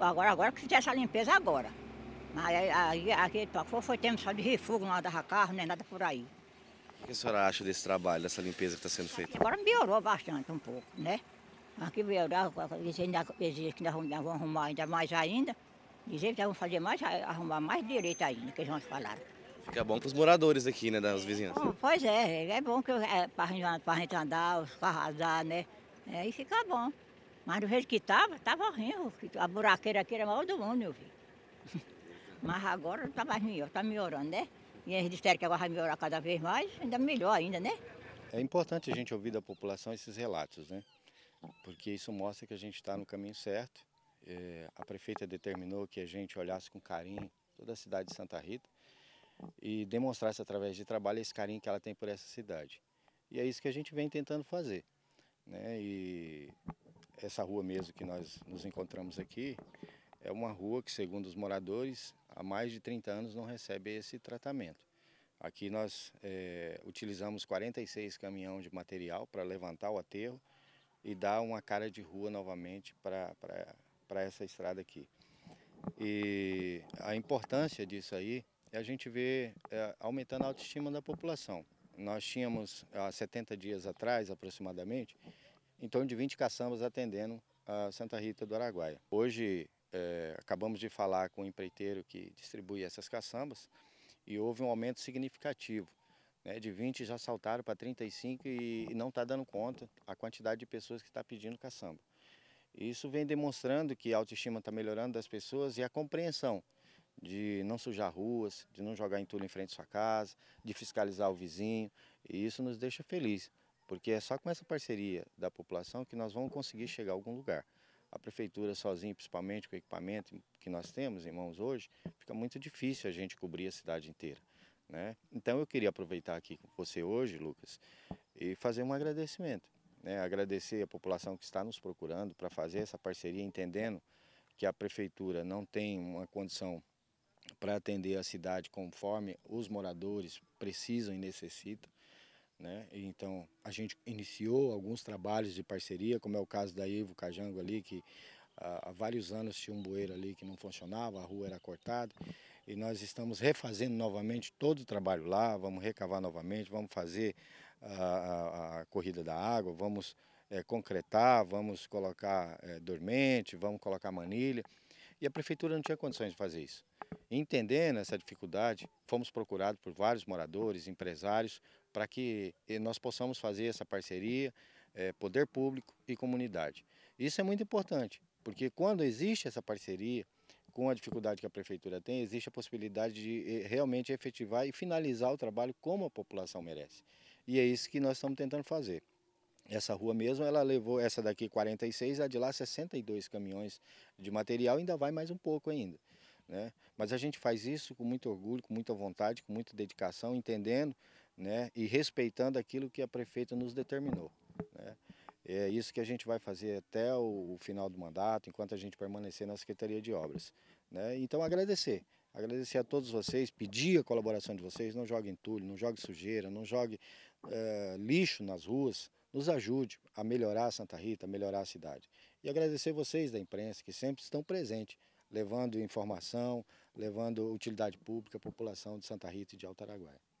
agora, agora que fizesse essa limpeza agora. Mas aí, aqui foi tempo só de refúgio, não andava carro, nem nada por aí. O que a senhora acha desse trabalho, dessa limpeza que está sendo feita? Agora melhorou bastante um pouco, né? Aqui melhorou, eles ainda, eles ainda vão arrumar ainda mais ainda. dizem que vão fazer mais, arrumar mais direito ainda, que eles vão falar. Fica bom para os moradores aqui, né, das vizinhanças. Bom, pois é, é bom que é, para a gente andar, os carros andar, né? É, e fica bom. Mas do jeito que estava, estava horrível. A buraqueira aqui era maior do mundo, eu vi Mas agora não está mais melhor, está melhorando, né? E eles disseram que agora vai melhorar cada vez mais, ainda melhor ainda, né? É importante a gente ouvir da população esses relatos, né? Porque isso mostra que a gente está no caminho certo. É, a prefeita determinou que a gente olhasse com carinho toda a cidade de Santa Rita e demonstrasse através de trabalho esse carinho que ela tem por essa cidade. E é isso que a gente vem tentando fazer. Né? E essa rua mesmo que nós nos encontramos aqui é uma rua que, segundo os moradores, há mais de 30 anos não recebe esse tratamento. Aqui nós é, utilizamos 46 caminhões de material para levantar o aterro e dar uma cara de rua novamente para essa estrada aqui. E a importância disso aí é a gente ver é, aumentando a autoestima da população. Nós tínhamos, há 70 dias atrás aproximadamente, em torno de 20 caçambas atendendo a Santa Rita do Araguaia. Hoje é, acabamos de falar com o empreiteiro que distribui essas caçambas e houve um aumento significativo. Né, de 20 já saltaram para 35 e, e não está dando conta a quantidade de pessoas que está pedindo caçamba. Isso vem demonstrando que a autoestima está melhorando das pessoas e a compreensão de não sujar ruas, de não jogar entulho em frente à sua casa, de fiscalizar o vizinho. E isso nos deixa felizes. Porque é só com essa parceria da população que nós vamos conseguir chegar a algum lugar. A prefeitura sozinha, principalmente com o equipamento que nós temos em mãos hoje, fica muito difícil a gente cobrir a cidade inteira. Né? Então eu queria aproveitar aqui com você hoje, Lucas, e fazer um agradecimento. Né? Agradecer a população que está nos procurando para fazer essa parceria, entendendo que a prefeitura não tem uma condição para atender a cidade conforme os moradores precisam e necessitam. Né? Então, a gente iniciou alguns trabalhos de parceria, como é o caso da Ivo Cajango ali, que ah, há vários anos tinha um bueiro ali que não funcionava, a rua era cortada, e nós estamos refazendo novamente todo o trabalho lá, vamos recavar novamente, vamos fazer ah, a, a, a corrida da água, vamos é, concretar, vamos colocar é, dormente, vamos colocar manilha, e a prefeitura não tinha condições de fazer isso. Entendendo essa dificuldade, fomos procurados por vários moradores, empresários, para que eh, nós possamos fazer essa parceria, é, poder público e comunidade. Isso é muito importante, porque quando existe essa parceria, com a dificuldade que a prefeitura tem, existe a possibilidade de eh, realmente efetivar e finalizar o trabalho como a população merece. E é isso que nós estamos tentando fazer. Essa rua mesmo, ela levou essa daqui 46, a de lá 62 caminhões de material, ainda vai mais um pouco ainda. Né? Mas a gente faz isso com muito orgulho, com muita vontade, com muita dedicação, entendendo né? e respeitando aquilo que a prefeita nos determinou. Né? É isso que a gente vai fazer até o final do mandato, enquanto a gente permanecer na Secretaria de Obras. Né? Então agradecer, agradecer a todos vocês, pedir a colaboração de vocês, não jogue entulho, não jogue sujeira, não jogue é, eh, lixo nas ruas, nos ajude a melhorar Santa Rita, a melhorar a cidade. E agradecer vocês da imprensa que sempre estão presentes levando informação, levando utilidade pública à população de Santa Rita e de Alto Araguaia.